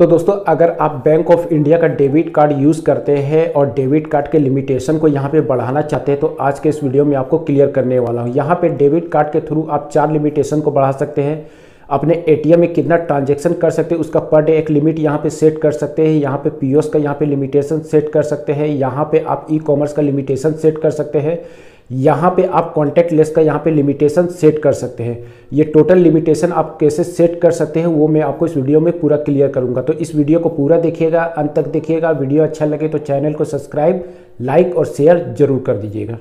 तो दोस्तों अगर आप बैंक ऑफ इंडिया का डेबिट कार्ड यूज़ करते हैं और डेबिट कार्ड के लिमिटेशन को यहाँ पे बढ़ाना चाहते हैं तो आज के इस वीडियो में आपको क्लियर करने वाला हूँ यहाँ पे डेबिट कार्ड के थ्रू आप चार लिमिटेशन को बढ़ा सकते हैं अपने एटीएम में कितना ट्रांजेक्शन कर सकते हैं उसका पर डे एक लिमिट यहाँ पर सेट कर सकते हैं यहाँ पर पी का यहाँ पर लिमिटेशन सेट कर सकते हैं यहाँ पर आप ई कॉमर्स का लिमिटेशन सेट कर सकते हैं यहाँ पे आप कॉन्टैक्ट लेस का यहाँ पे लिमिटेशन सेट कर सकते हैं ये टोटल लिमिटेशन आप कैसे सेट कर सकते हैं वो मैं आपको इस वीडियो में पूरा क्लियर करूँगा तो इस वीडियो को पूरा देखिएगा अंत तक देखिएगा वीडियो अच्छा लगे तो चैनल को सब्सक्राइब लाइक और शेयर जरूर कर दीजिएगा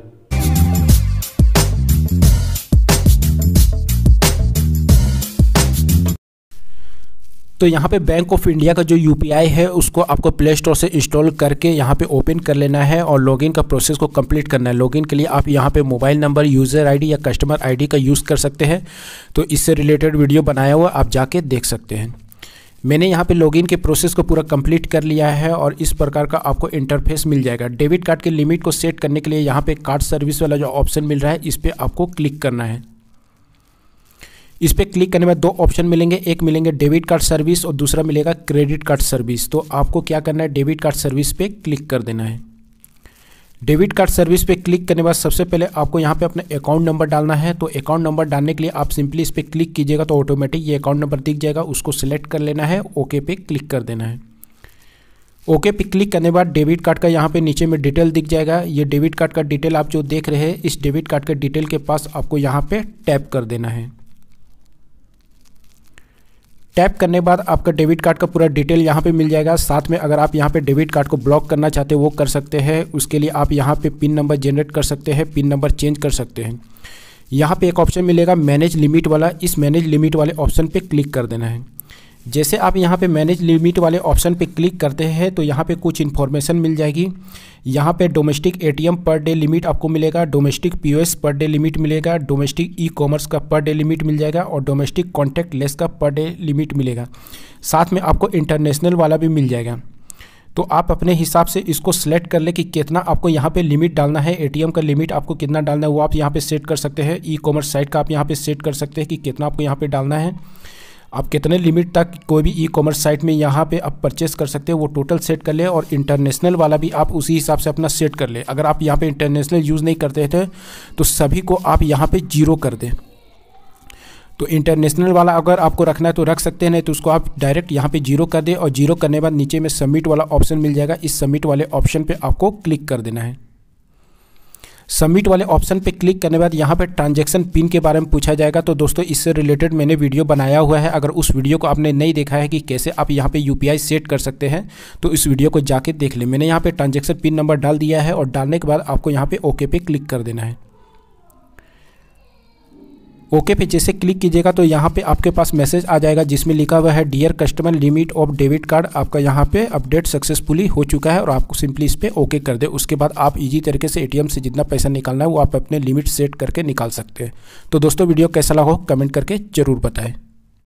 तो यहाँ पे बैंक ऑफ इंडिया का जो यू है उसको आपको प्ले स्टोर से इंस्टॉल करके यहाँ पे ओपन कर लेना है और लॉगिन का प्रोसेस को कंप्लीट करना है लॉगिन के लिए आप यहाँ पे मोबाइल नंबर यूज़र आईडी या कस्टमर आईडी का यूज़ कर सकते हैं तो इससे रिलेटेड वीडियो बनाया हुआ आप जाके देख सकते हैं मैंने यहाँ पे लॉगिन के प्रोसेस को पूरा कंप्लीट कर लिया है और इस प्रकार का आपको इंटरफेस मिल जाएगा डेबिट कार्ड के लिमिट को सेट करने के लिए यहाँ पे कार्ड सर्विस वाला जो ऑप्शन मिल रहा है इस पर आपको क्लिक करना है इस पर क्लिक करने में दो ऑप्शन मिलेंगे एक मिलेंगे डेबिट कार्ड सर्विस और दूसरा मिलेगा क्रेडिट कार्ड सर्विस तो आपको क्या करना है डेबिट कार्ड सर्विस पे क्लिक कर देना है डेबिट कार्ड सर्विस पे क्लिक करने के बाद सबसे पहले आपको यहाँ पे अपना अकाउंट नंबर डालना है तो अकाउंट नंबर डालने के लिए आप सिंपली इस पर क्लिक कीजिएगा तो ऑटोमेटिक ये अकाउंट नंबर दिख जाएगा उसको सिलेक्ट कर लेना है ओके पे क्लिक कर देना है ओके पे क्लिक करने के बाद डेबिट कार्ड का यहाँ पे नीचे में डिटेल दिख जाएगा ये डेबिट कार्ड का डिटेल आप जो देख रहे हैं इस डेबिट कार्ड के डिटेल के पास आपको यहाँ पर टैप कर देना है टैप करने बाद आपका डेबिट कार्ड का पूरा डिटेल यहाँ पे मिल जाएगा साथ में अगर आप यहाँ पे डेबिट कार्ड को ब्लॉक करना चाहते हो वो कर सकते हैं उसके लिए आप यहाँ पे पिन नंबर जनरेट कर सकते हैं पिन नंबर चेंज कर सकते हैं यहाँ पे एक ऑप्शन मिलेगा मैनेज लिमिट वाला इस मैनेज लिमिट वाले ऑप्शन पे क्लिक कर देना है जैसे आप यहाँ पे मैनेज लिमिट वाले ऑप्शन पे क्लिक करते हैं तो यहाँ पे कुछ इन्फॉर्मेशन मिल जाएगी यहाँ पे domestic ATM per day limit आपको मिलेगा domestic POS per day limit मिलेगा डोमेस्टिक ई कॉमर्स का पर डे लिमिट मिल जाएगा और डोमेस्टिक कॉन्टैक्ट लेस का पर डे लिमिट मिलेगा साथ में आपको इंटरनेशनल वाला भी मिल जाएगा तो आप अपने हिसाब से इसको सेलेक्ट कर ले कि कितना आपको यहाँ पे लिमिट डालना है एटीएम का लिमिट आपको कितना डालना है वो आप यहाँ पे सेट कर सकते हैं ई कॉमर्स साइट का आप यहाँ पे सेट कर सकते हैं कि कितना आपको यहाँ पे डालना है आप कितने लिमिट तक कोई भी ई कॉमर्स साइट में यहाँ पे आप परचेस कर सकते हैं वो टोटल सेट कर ले और इंटरनेशनल वाला भी आप उसी हिसाब से अपना सेट कर ले अगर आप यहाँ पे इंटरनेशनल यूज़ नहीं करते थे तो सभी को आप यहाँ पे जीरो कर दें तो इंटरनेशनल वाला अगर आपको रखना है तो रख सकते हैं नहीं तो उसको आप डायरेक्ट यहाँ पे जीरो कर दें और जीरो करने बाद नीचे में सबमिट वाला ऑप्शन मिल जाएगा इस सबमिट वाले ऑप्शन पे आपको क्लिक कर देना है सबमिट वाले ऑप्शन पे क्लिक करने बाद यहाँ पे ट्रांजैक्शन पिन के बारे में पूछा जाएगा तो दोस्तों इससे रिलेटेड मैंने वीडियो बनाया हुआ है अगर उस वीडियो को आपने नहीं देखा है कि कैसे आप यहाँ पे यूपीआई सेट कर सकते हैं तो इस वीडियो को जाके देख लें मैंने यहाँ पे ट्रांजेक्शन पिन नंबर डाल दिया है और डालने के बाद आपको यहाँ पे ओके पे क्लिक कर देना है ओके पे जैसे क्लिक कीजिएगा तो यहाँ पे आपके पास मैसेज आ जाएगा जिसमें लिखा हुआ है dear customer limit of debit card आपका यहाँ पे अपडेट सक्सेसफुली हो चुका है और आपको सिंपली इस पर ओके कर दे उसके बाद आप इजी तरीके से एटीएम से जितना पैसा निकालना है वो आप अपने लिमिट सेट करके निकाल सकते हैं तो दोस्तों वीडियो कैसा लगा हो कमेंट करके ज़रूर बताएं